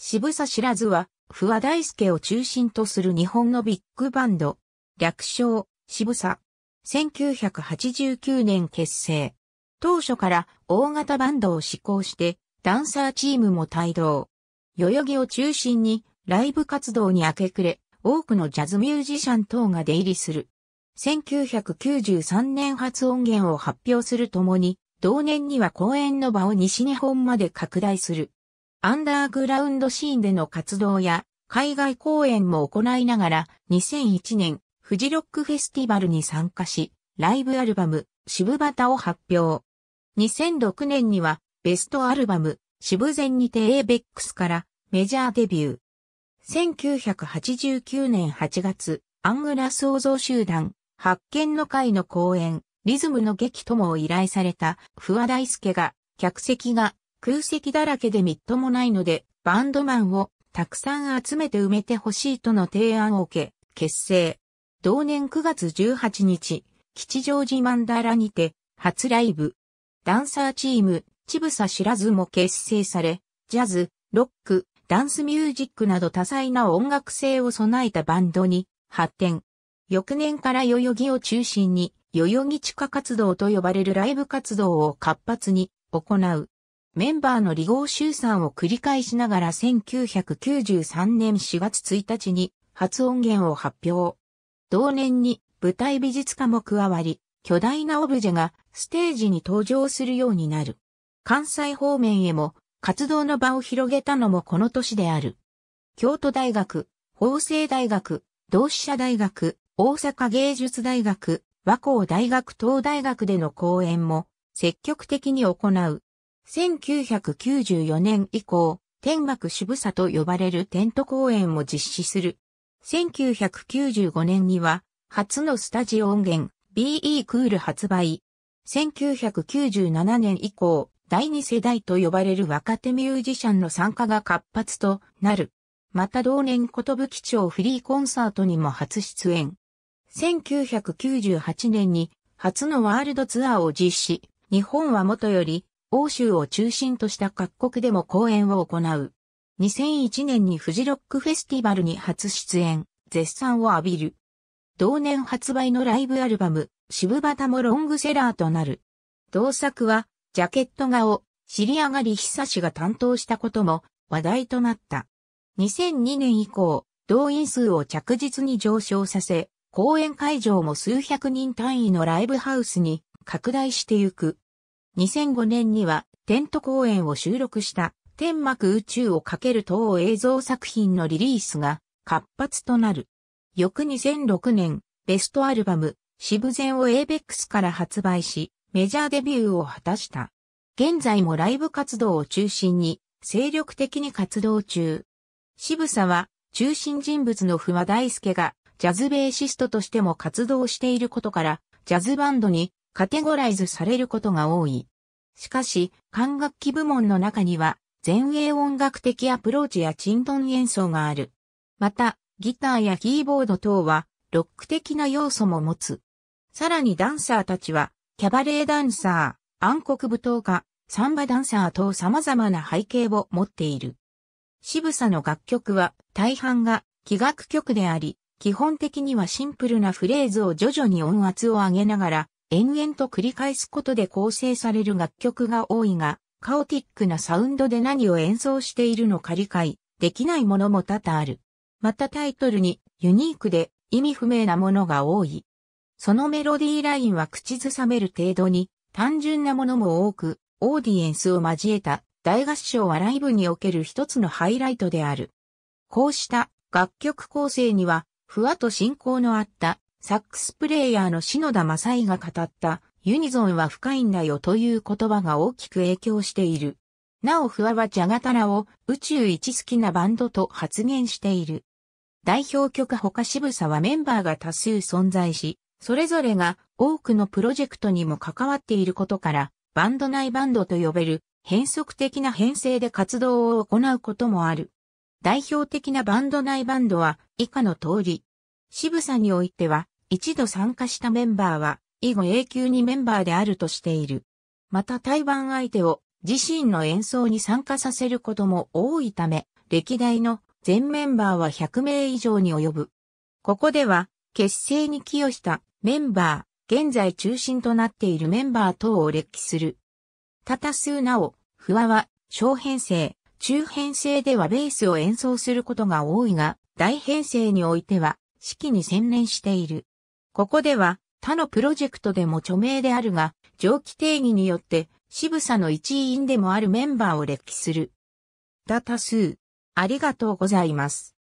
渋さ知らずは、不和大輔を中心とする日本のビッグバンド。略称、渋さ。1989年結成。当初から大型バンドを志向して、ダンサーチームも帯同。代々木を中心にライブ活動に明け暮れ、多くのジャズミュージシャン等が出入りする。1993年初音源を発表するともに、同年には公演の場を西日本まで拡大する。アンダーグラウンドシーンでの活動や海外公演も行いながら2001年フジロックフェスティバルに参加しライブアルバム渋旗を発表。2006年にはベストアルバム渋前にて a ベックスからメジャーデビュー。1989年8月アングラ創造集団発見の会の公演リズムの劇ともを依頼された不和大輔が客席が空席だらけでみっともないので、バンドマンをたくさん集めて埋めてほしいとの提案を受け、結成。同年9月18日、吉祥寺マンダラにて、初ライブ。ダンサーチーム、ちぶさ知らずも結成され、ジャズ、ロック、ダンスミュージックなど多彩な音楽性を備えたバンドに発展。翌年から代々木を中心に、代々木地下活動と呼ばれるライブ活動を活発に行う。メンバーの離合集散を繰り返しながら1993年4月1日に初音源を発表。同年に舞台美術家も加わり、巨大なオブジェがステージに登場するようになる。関西方面へも活動の場を広げたのもこの年である。京都大学、法政大学、同志社大学、大阪芸術大学、和光大学等大学での講演も積極的に行う。1994年以降、天幕渋さと呼ばれるテント公演を実施する。1995年には、初のスタジオ音源、BE クール発売。1997年以降、第二世代と呼ばれる若手ミュージシャンの参加が活発となる。また同年ことぶき町フリーコンサートにも初出演。1998年に初のワールドツアーを実施、日本はもとより欧州を中心とした各国でも公演を行う。2001年にフジロックフェスティバルに初出演、絶賛を浴びる。同年発売のライブアルバム、渋畑もロングセラーとなる。同作は、ジャケット画を、知り上がり久しが担当したことも話題となった。2002年以降、動員数を着実に上昇させ、公演会場も数百人単位のライブハウスに拡大してゆく。2005年にはテント公演を収録した天幕宇宙をかける等映像作品のリリースが活発となる。翌2006年、ベストアルバム、シブゼンをエーベックスから発売し、メジャーデビューを果たした。現在もライブ活動を中心に、精力的に活動中。渋沢は、中心人物の不和大輔が、ジャズベーシストとしても活動していることから、ジャズバンドにカテゴライズされることが多い。しかし、管楽器部門の中には、前衛音楽的アプローチやトン演奏がある。また、ギターやキーボード等は、ロック的な要素も持つ。さらにダンサーたちは、キャバレーダンサー、暗黒舞踏家、サンバダンサー等様々な背景を持っている。渋さの楽曲は大半が器楽曲であり、基本的にはシンプルなフレーズを徐々に音圧を上げながら延々と繰り返すことで構成される楽曲が多いが、カオティックなサウンドで何を演奏しているのか理解できないものも多々ある。またタイトルにユニークで意味不明なものが多い。そのメロディーラインは口ずさめる程度に単純なものも多く、オーディエンスを交えた大合唱はライブにおける一つのハイライトである。こうした楽曲構成には、ふわと進行のあったサックスプレイヤーの篠田正井が語った、ユニゾンは深いんだよという言葉が大きく影響している。なお不破はジャガタラを宇宙一好きなバンドと発言している。代表曲ほか渋さはメンバーが多数存在し、それぞれが多くのプロジェクトにも関わっていることから、バンド内バンドと呼べる変則的な編成で活動を行うこともある。代表的なバンド内バンドは以下の通り。渋さにおいては一度参加したメンバーは、以後永久にメンバーであるとしている。また台湾相手を自身の演奏に参加させることも多いため、歴代の全メンバーは100名以上に及ぶ。ここでは、結成に寄与したメンバー、現在中心となっているメンバー等を歴史する。多多数なお、不和は、小編成、中編成ではベースを演奏することが多いが、大編成においては、式に専念している。ここでは他のプロジェクトでも著名であるが、上記定義によって渋さの一員でもあるメンバーを列記する。ダタ数。ありがとうございます。